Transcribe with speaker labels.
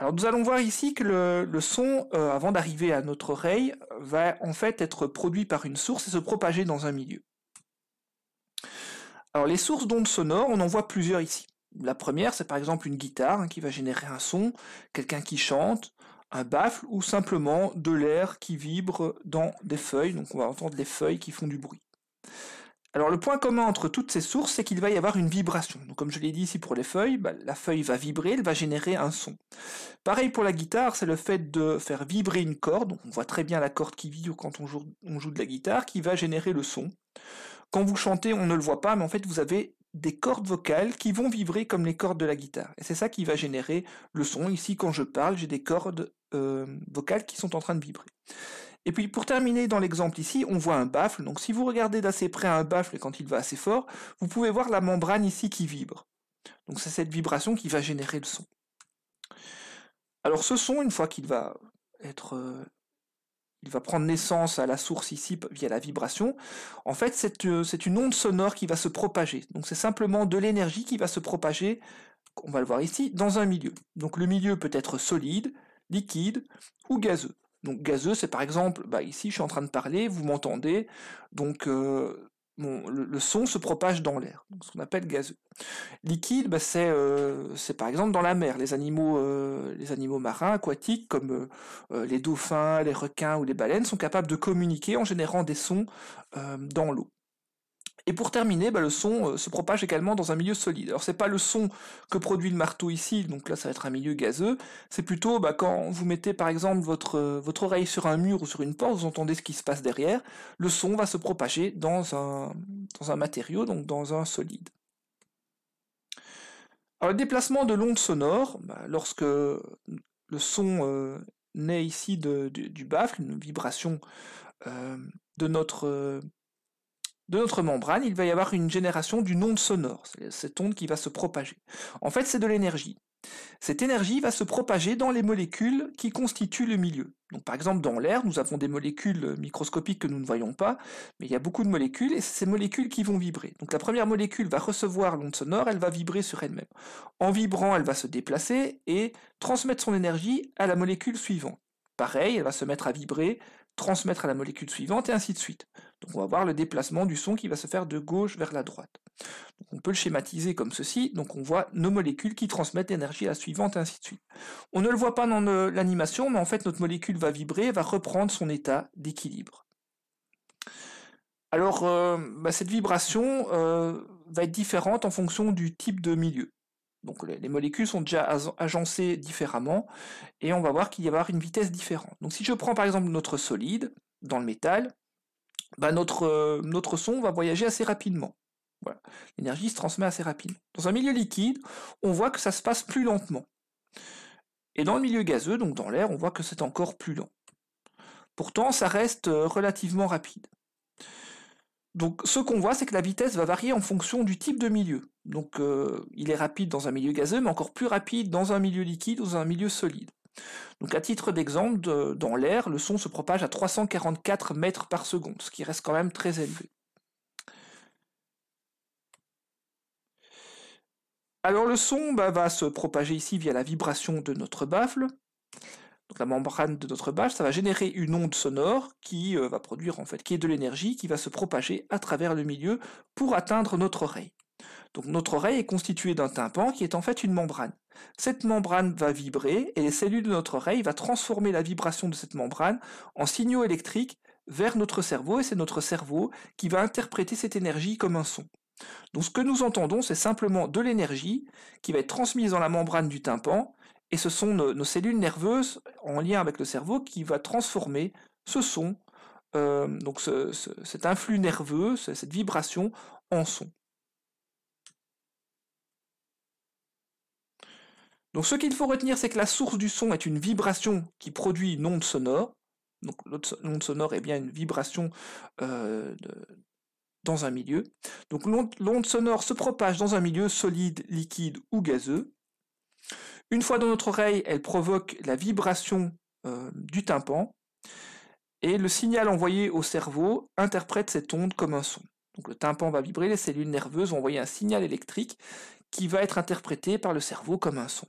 Speaker 1: Alors nous allons voir ici que le, son, euh, avant d'arriver à notre oreille, va en fait être produit par une source et se propager dans un milieu. Alors les sources d'ondes sonores, on en voit plusieurs ici. La première, c'est par exemple une guitare hein, qui va générer un son, quelqu'un qui chante, un baffle ou simplement de l'air qui vibre dans des feuilles. Donc on va entendre les feuilles qui font du bruit. Alors le point commun entre toutes ces sources, c'est qu'il va y avoir une vibration. comme je l'ai dit ici pour les feuilles, bah, la feuille va vibrer, elle va générer un son. Pareil pour la guitare, c'est le fait de faire vibrer une corde, on voit très bien la corde qui vibre quand on joue, on joue de la guitare, qui va générer le son. Quand vous chantez, on ne le voit pas, mais en fait vous avez des cordes vocales qui vont vibrer comme les cordes de la guitare. Et c'est ça qui va générer le son. Ici, quand je parle, j'ai des cordes euh, vocales qui sont en train de vibrer. Et puis pour terminer dans l'exemple ici, on voit un baffle. Donc si vous regardez d'assez près un baffle quand il va assez fort, vous pouvez voir la membrane ici qui vibre. Donc c'est cette vibration qui va générer le son. Alors ce son, une fois qu'il va être... Euh, il va prendre naissance à la source ici via la vibration. En fait, euh, c'est une onde sonore qui va se propager. Donc c'est simplement de l'énergie qui va se propager, on va le voir ici, dans un milieu. Donc le milieu peut être solide, liquide ou gazeux. Donc gazeux, c'est par exemple, bah, ici je suis en train de parler, vous m'entendez, donc euh, le, son se propage dans l'air, ce qu'on appelle gazeux. Liquide, bah, euh, c'est par exemple dans la mer, les animaux, euh, les animaux marins, aquatiques, comme les dauphins, les requins ou les baleines, sont capables de communiquer en générant des sons dans l'eau. Et pour terminer, bah, le son euh, se propage également dans un milieu solide. Alors c'est pas le son que produit le marteau ici, donc là ça va être un milieu gazeux. C'est plutôt bah, quand vous mettez par exemple euh, votre, oreille sur un mur ou sur une porte, vous entendez ce qui se passe derrière. Le son va se propager dans un, matériau, donc dans un solide. Alors le déplacement de l'onde sonore, bah, lorsque le son euh, naît ici du baffle, une vibration de notre de notre membrane, il va y avoir une génération d'une onde sonore, cette onde qui va se propager. En fait, c'est de l'énergie. Cette énergie va se propager dans les molécules qui constituent le milieu. Donc, par exemple, dans l'air, nous avons des molécules euh, microscopiques que nous ne voyons pas, mais il y a beaucoup de molécules et c'est ces molécules qui vont vibrer. Donc, la première molécule va recevoir l'onde sonore, elle va vibrer sur elle-même. En vibrant, elle va se déplacer et transmettre son énergie à la molécule suivante. Pareil, elle va se mettre à vibrer, transmettre à la molécule suivante et ainsi de suite. Donc on va voir le déplacement du son qui va se faire de gauche vers la droite. on peut le schématiser comme ceci, donc on voit nos molécules qui transmettent l'énergie à la suivante et ainsi de suite. On ne le voit pas dans l'animation, mais en fait notre molécule va vibrer va reprendre son état d'équilibre. Alors euh, bah, cette vibration euh, va être différente en fonction du type de milieu. Donc les, molécules sont déjà agencées différemment et on va voir qu'il y avoir une vitesse différente. Donc si je prends par exemple notre solide dans le métal, bah, notre, euh, notre son va voyager assez rapidement. L'énergie se transmet assez rapidement. Dans un milieu liquide, on voit que ça se passe plus lentement. Et dans le milieu gazeux, donc dans l'air, on voit que c'est encore plus lent. Pourtant, ça reste euh, relativement rapide. Donc ce qu'on voit, c'est que la vitesse va varier en fonction du type de milieu. Donc euh, il est rapide dans un milieu gazeux, mais encore plus rapide dans un milieu liquide ou dans un milieu solide. Donc à titre d'exemple, dans l'air, le son se propage à 344 mètres par seconde, ce qui reste quand même très élevé. Alors le son bah, va se propager ici via la vibration de notre baffle, donc la membrane de notre bâche, ça va générer une onde sonore qui euh, va produire en fait, qui est de l'énergie, qui va se propager à travers le milieu pour atteindre notre oreille. Donc notre oreille est constituée d'un tympan qui est en fait une membrane. Cette membrane va vibrer et les cellules de notre oreille vont transformer la vibration de cette membrane en signaux électriques vers notre cerveau et c'est notre cerveau qui va interpréter cette énergie comme un son. Donc ce que nous entendons, c'est simplement de l'énergie qui va être transmise dans la membrane du tympan et ce sont nos, cellules nerveuses en lien avec le cerveau qui va transformer ce son, euh, donc cet influx nerveux, cette vibration en son. Donc ce qu'il faut retenir, c'est que la source du son est une vibration qui produit une onde sonore. Donc l'onde sonore est bien une vibration euh, dans un milieu. Donc l'onde sonore se propage dans un milieu solide, liquide ou gazeux. Une fois dans notre oreille, elle provoque la vibration euh, du tympan et le signal envoyé au cerveau interprète cette onde comme un son. Donc le tympan va vibrer, les cellules nerveuses vont envoyer un signal électrique qui va être interprété par le cerveau comme un son.